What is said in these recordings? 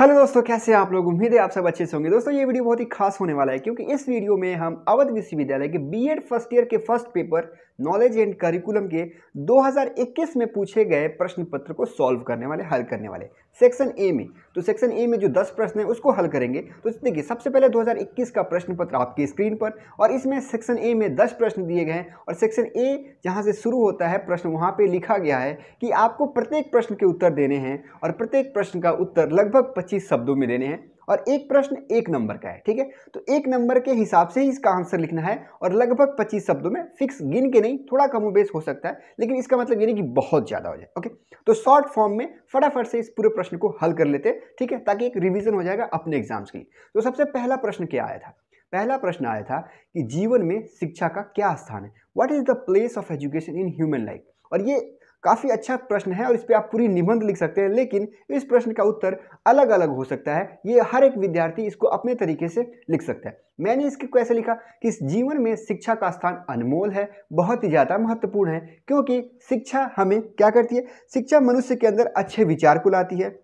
hello दोस्तों कैसे आप लोग उम्मीद है आप सब अच्छे से होंगे दोस्तों ये वीडियो बहुत ही खास होने वाला है क्योंकि इस वीडियो में हम अवध विश्वविद्यालय के बीएड फर्स्ट ईयर के first paper knowledge and curriculum के 2021 में पूछे गए प्रश्न पत्र को सॉल्व करने वाले हल करने वाले सेक्शन ए में तो सेक्शन ए में जो 10 प्रश्न है उसको हल करेंगे तो देखिए सबसे पहले 2021 का प्रश्न पत्र आपकी स्क्रीन पर और इसमें सेक्शन ए में 10 प्रश्न दिए गए हैं और सेक्शन ए जहां से शुरू होता है प्रश्न वहां पे लिखा गया है कि आपको प्रत्येक प्रश्न के उत्तर देने हैं और प्रत्येक प्रश्न का उत्तर लगभग 25 शब्दों में देने हैं और एक प्रश्न एक नंबर का है ठीक है तो एक नंबर के हिसाब से ही इसका आंसर लिखना है और लगभग 25 शब्दों में फिक्स गिन के नहीं थोड़ा बेस हो सकता है लेकिन इसका मतलब ये नहीं कि बहुत ज़्यादा हो जाए ओके तो शॉर्ट फॉर्म में फटाफट से इस पूरे प्रश्न को हल कर लेते ठीक है ताकि एक रिविजन हो जाएगा अपने एग्जाम्स के लिए तो सबसे पहला प्रश्न क्या आया था पहला प्रश्न आया था कि जीवन में शिक्षा का क्या स्थान है what is the place of education in human life और ये काफ़ी अच्छा प्रश्न है और इस पर आप पूरी निबंध लिख सकते हैं लेकिन इस प्रश्न का उत्तर अलग अलग हो सकता है ये हर एक विद्यार्थी इसको अपने तरीके से लिख सकता है मैंने इसके कैसे लिखा कि इस जीवन में शिक्षा का स्थान अनमोल है बहुत ही ज़्यादा महत्वपूर्ण है क्योंकि शिक्षा हमें क्या करती है शिक्षा मनुष्य के अंदर अच्छे विचार को लाती है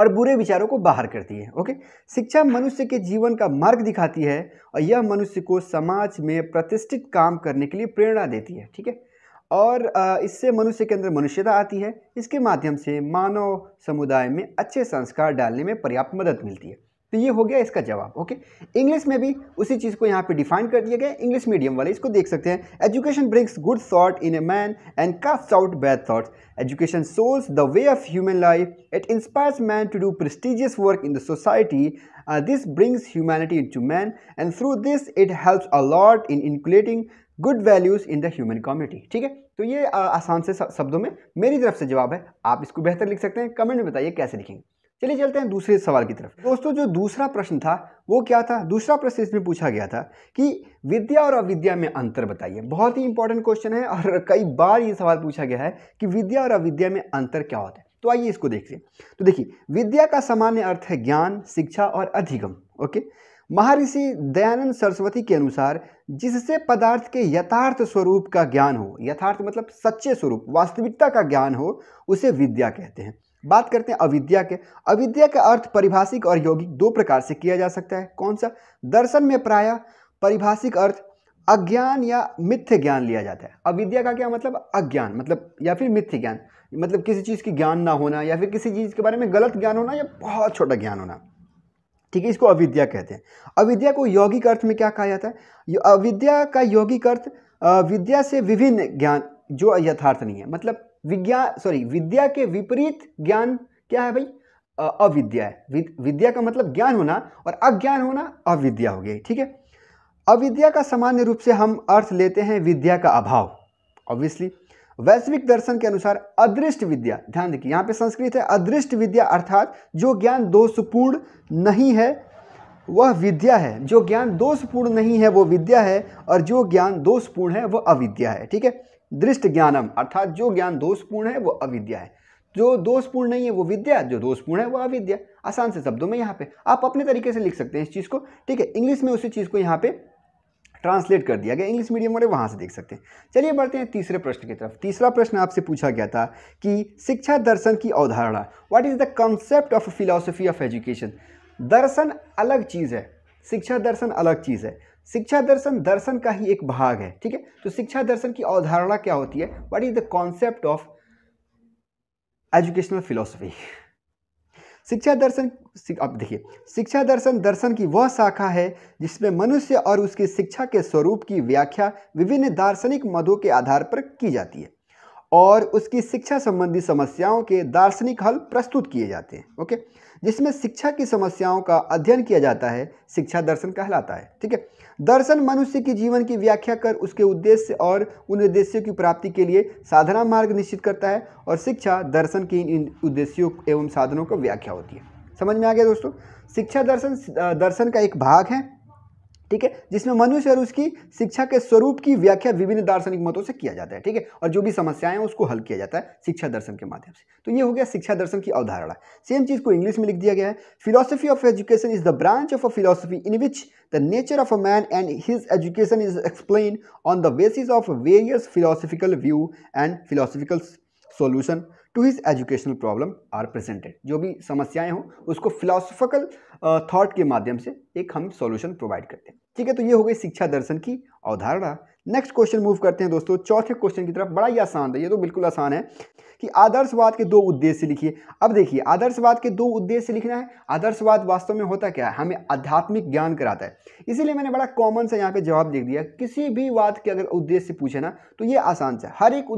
और बुरे विचारों को बाहर करती है ओके शिक्षा मनुष्य के जीवन का मार्ग दिखाती है और यह मनुष्य को समाज में प्रतिष्ठित काम करने के लिए प्रेरणा देती है ठीक है और इससे मनुष्य के अंदर मनुष्यता आती है इसके माध्यम से मानव समुदाय में अच्छे संस्कार डालने में पर्याप्त मदद मिलती है तो ये हो गया इसका जवाब ओके इंग्लिश में भी उसी चीज़ को यहाँ पे डिफाइन कर दिया गया इंग्लिश मीडियम वाले इसको देख सकते हैं education brings good thought in a man and cast out bad thoughts education solves the way of human life it inspires man to do prestigious work in the society this brings humanity into man and through this it helps lot in inculcating good values in the human community ठीक है तो ये आसान से शब्दों में मेरी तरफ से जवाब है आप इसको बेहतर लिख सकते हैं कमेंट में बताइए कैसे लिखेंगे चलिए चलते हैं दूसरे सवाल की तरफ दोस्तों जो दूसरा प्रश्न था वो क्या था दूसरा प्रश्न इसमें पूछा गया था कि विद्या और अविद्या में अंतर बताइए बहुत ही इंपॉर्टेंट क्वेश्चन है और कई बार ये सवाल पूछा गया है कि विद्या और अविद्या में अंतर क्या होता है तो आइए इसको देखते हैं तो देखिए विद्या का सामान्य अर्थ है ज्ञान शिक्षा और अधिगम ओके महर्षि दयानंद सरस्वती के अनुसार जिससे पदार्थ के यथार्थ स्वरूप का ज्ञान हो यथार्थ मतलब सच्चे स्वरूप वास्तविकता का ज्ञान हो उसे विद्या कहते हैं बात करते हैं अविद्या के अविद्या का अर्थ परिभाषिक और यौगिक दो प्रकार से किया जा सकता है कौन सा दर्शन में प्राय परिभाषिक अर्थ अज्ञान या मिथ्य ज्ञान लिया जाता है अविद्या का क्या मतलब अज्ञान मतलब या फिर मिथ्य ज्ञान मतलब किसी चीज़ की ज्ञान ना होना या फिर किसी चीज़ के बारे में गलत ज्ञान होना या बहुत छोटा ज्ञान होना ठीक है इसको अविद्या कहते हैं अविद्या को यौगिक अर्थ में क्या कहा जाता है अविद्या का यौगिक अर्थ विद्या से विभिन्न ज्ञान जो यथार्थ नहीं है मतलब विज्ञान सॉरी विद्या के विपरीत ज्ञान क्या है भाई अविद्या है विद्या का मतलब ज्ञान होना और अज्ञान होना अविद्या हो गई ठीक है अविद्या का सामान्य रूप से हम अर्थ लेते हैं विद्या का अभाव ऑब्वियसली वैश्विक दर्शन के अनुसार अदृष्ट विद्या ध्यान देखिए यहाँ पे संस्कृत है अदृष्ट विद्या अर्थात जो ज्ञान दोषपूर्ण नहीं है वह विद्या है जो ज्ञान दोषपूर्ण नहीं है वो विद्या है और जो ज्ञान दोषपूर्ण है वह अविद्या है ठीक है दृष्ट ज्ञानम अर्थात जो ज्ञान दोषपूर्ण है वो अविद्या है जो दोषपूर्ण नहीं है वो विद्या जो दोषपूर्ण है वो अविद्या आसान से शब्दों में यहाँ पे आप अपने तरीके से लिख सकते हैं इस चीज़ को ठीक है इंग्लिश में उसी चीज़ को यहाँ पे ट्रांसलेट कर दिया गया इंग्लिश मीडियम वाले वहाँ से देख सकते हैं चलिए बढ़ते हैं तीसरे प्रश्न की तरफ तीसरा प्रश्न आपसे पूछा गया था कि शिक्षा दर्शन की अवधारणा what is the concept of philosophy of education दर्शन अलग चीज़ है शिक्षा दर्शन अलग चीज़ है शिक्षा दर्शन दर्शन का ही एक भाग है ठीक है तो शिक्षा दर्शन की अवधारणा क्या होती है what is the concept of educational philosophy शिक्षा दर्शन अब देखिए शिक्षा दर्शन दर्शन की वह शाखा है जिसमें मनुष्य और उसकी शिक्षा के स्वरूप की व्याख्या विभिन्न दार्शनिक मदों के आधार पर की जाती है और उसकी शिक्षा संबंधी समस्याओं के दार्शनिक हल प्रस्तुत किए जाते हैं ओके जिसमें शिक्षा की समस्याओं का अध्ययन किया जाता है शिक्षा दर्शन कहलाता है ठीक है दर्शन मनुष्य की जीवन की व्याख्या कर उसके उद्देश्य और उन उद्देश्यों की प्राप्ति के लिए साधना मार्ग निश्चित करता है और शिक्षा दर्शन की इन उद्देश्यों एवं साधनों का व्याख्या होती है समझ में आ गया दोस्तों शिक्षा दर्शन दर्शन का एक भाग है ठीक है जिसमें मनुष्य और उसकी शिक्षा के स्वरूप की व्याख्या विभिन्न दार्शनिक मतों से किया जाता है ठीक है और जो भी समस्याएं हैं उसको हल किया जाता है शिक्षा दर्शन के माध्यम से तो ये हो गया शिक्षा दर्शन की अवधारणा सेम चीज़ को इंग्लिश में लिख दिया गया है philosophy of education is the branch of a philosophy in which the nature of a man and his education is explain on the basis of various philosophical view and philosophical solution to his educational problem are presented जो भी समस्याएं हों उसको philosophical thought uh, के माध्यम से एक हम सॉल्यूशन प्रोवाइड करते हैं ठीक है तो ये हो गई शिक्षा दर्शन की अवधारणा नेक्स्ट क्वेश्चन मूव करते हैं दोस्तों चौथे क्वेश्चन की तरफ बड़ा ही आसान था ये तो बिल्कुल आसान है कि आदर्शवाद के दो उद्देश्य लिखिए अब देखिए आदर्शवाद के दो उद्देश्य लिखना है आदर्शवाद वास्तव में होता क्या है हमें आध्यात्मिक ज्ञान कराता है इसीलिए मैंने बड़ा कॉमन सा यहाँ पे जवाब लिख दिया किसी भी वाद के अगर उद्देश्य पूछे ना तो ये आसान सा हर एक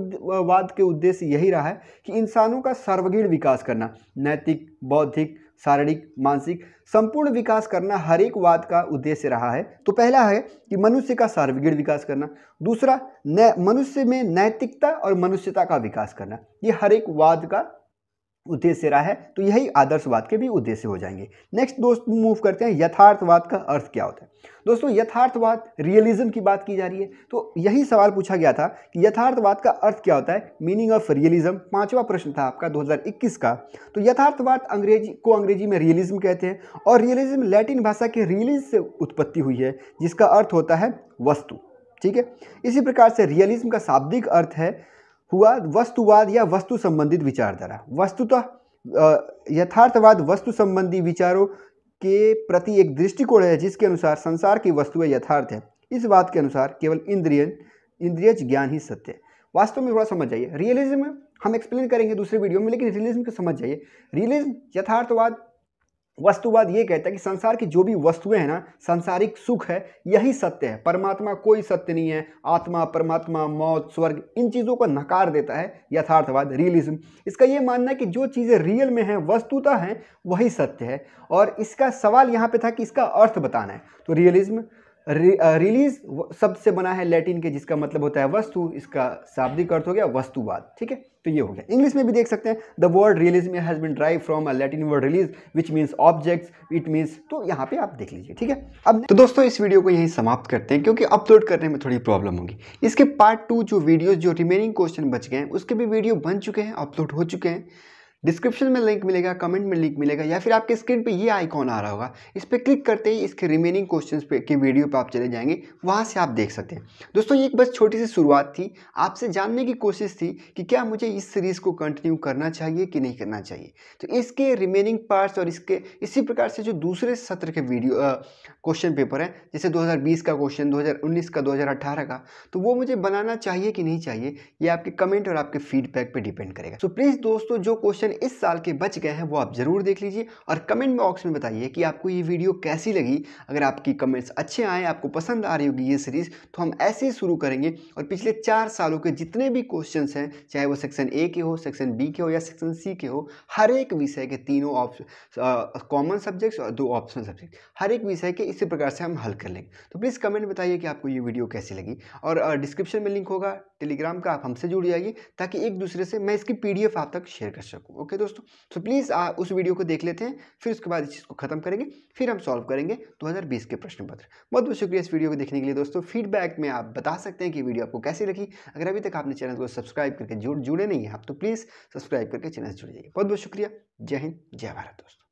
वाद के उद्देश्य यही रहा है कि इंसानों का सर्वगीण विकास करना नैतिक बौद्धिक शारीरिक मानसिक संपूर्ण विकास करना हर एक वाद का उद्देश्य रहा है तो पहला है कि मनुष्य का सर्वगीण विकास करना दूसरा मनुष्य में नैतिकता और मनुष्यता का विकास करना ये हर एक वाद का उद्देश्य रहा है तो यही आदर्शवाद के भी उद्देश्य हो जाएंगे नेक्स्ट दोस्त मूव करते हैं यथार्थवाद का अर्थ क्या होता है दोस्तों यथार्थवाद रियलिज्म की बात की जा रही है तो यही सवाल पूछा गया था कि यथार्थवाद का अर्थ क्या होता है मीनिंग ऑफ रियलिज्म पांचवा प्रश्न था आपका 2021 का तो यथार्थवाद अंग्रेजी को अंग्रेजी में रियलिज्म कहते हैं और रियलिज्म लैटिन भाषा के रियलिज से उत्पत्ति हुई है जिसका अर्थ होता है वस्तु ठीक है इसी प्रकार से रियलिज्म का शाब्दिक अर्थ है हुआ वस्तुवाद या वस्तु संबंधित विचारधारा वस्तुतः तो, यथार्थवाद वस्तु संबंधी विचारों के प्रति एक दृष्टिकोण है जिसके अनुसार संसार की वस्तुएं यथार्थ है इस बात के अनुसार केवल इंद्रियन इंद्रिय ज्ञान ही सत्य है वास्तव में थोड़ा समझ जाइए रियलिज्म हम एक्सप्लेन करेंगे दूसरे वीडियो में लेकिन रियलिज्म को समझ जाइए रियलिज्म यथार्थवाद वस्तुवाद ये कहता है कि संसार की जो भी वस्तुएं हैं ना संसारिक सुख है यही सत्य है परमात्मा कोई सत्य नहीं है आत्मा परमात्मा मौत स्वर्ग इन चीज़ों को नकार देता है यथार्थवाद रियलिज्म इसका ये मानना है कि जो चीज़ें रियल में हैं वस्तुता हैं वही सत्य है और इसका सवाल यहाँ पे था कि इसका अर्थ बताना है तो रियलिज्म रिलीज सबसे बना है लैटिन के जिसका मतलब होता है वस्तु इसका शाब्दिक अर्थ हो गया वस्तुवाद ठीक है तो ये हो गया इंग्लिश में भी देख सकते हैं द वर्ड रिलीज में has been derived from a Latin word release which means objects it means तो यहाँ पे आप देख लीजिए ठीक है अब तो दोस्तों इस वीडियो को यहीं समाप्त करते हैं क्योंकि अपलोड करने में थोड़ी प्रॉब्लम होगी इसके पार्ट टू जो वीडियोज जो रिमेनिंग क्वेश्चन बच गए हैं उसके भी वीडियो बन चुके हैं अपलोड हो चुके हैं डिस्क्रिप्शन में लिंक मिलेगा कमेंट में लिंक मिलेगा या फिर आपके स्क्रीन पे ये आइकॉन आ रहा होगा इस पर क्लिक करते ही इसके रिमेनिंग क्वेश्चंस पे के वीडियो पे आप चले जाएंगे वहाँ से आप देख सकते हैं दोस्तों ये एक बस छोटी सी शुरुआत थी आपसे जानने की कोशिश थी कि क्या मुझे इस सीरीज़ को कंटिन्यू करना चाहिए कि नहीं करना चाहिए तो इसके रिमेनिंग पार्ट्स और इसके इसी प्रकार से जो दूसरे सत्र के वीडियो क्वेश्चन पेपर हैं जैसे दो का क्वेश्चन दो का दो का तो वो मुझे बनाना चाहिए कि नहीं चाहिए ये आपके कमेंट और आपके फीडबैक पर डिपेंड करेगा सो प्लीज़ दोस्तों जो क्वेश्चन इस साल के बच गए हैं वो आप ज़रूर देख लीजिए और कमेंट बॉक्स में बताइए कि आपको ये वीडियो कैसी लगी अगर आपकी कमेंट्स अच्छे आए आपको पसंद आ रही होगी ये सीरीज़ तो हम ऐसे ही शुरू करेंगे और पिछले चार सालों के जितने भी क्वेश्चन हैं चाहे वो सेक्शन ए के हो सेक्शन बी के हो या सेक्शन सी के हो हर एक विषय के तीनों ऑप्शन कॉमन सब्जेक्ट्स और दो ऑप्शन सब्जेक्ट हर एक विषय के इसी प्रकार से हम हल कर लेंगे तो प्लीज़ कमेंट बताइए कि आपको ये वीडियो कैसी लगी और डिस्क्रिप्शन में लिंक होगा टेलीग्राम का आप हमसे जुड़ जाइए ताकि एक दूसरे से मैं इसकी पीडीएफ आप तक शेयर कर सकूँ ओके दोस्तों तो प्लीज़ आप उस वीडियो को देख लेते हैं फिर उसके बाद इस चीज़ को खत्म करेंगे फिर हम सॉल्व करेंगे 2020 के प्रश्न पत्र बहुत बहुत शुक्रिया इस वीडियो को देखने के लिए दोस्तों फीडबैक में आप बता सकते हैं कि वीडियो आपको कैसी लगी अगर अभी तक आपने चैनल को सब्सक्राइब करके जुड़े नहीं है आप तो प्लीज़ सब्सक्राइब करके चैनल से जुड़ जाइए बहुत बहुत शुक्रिया जय हिंद जय भारत दोस्तों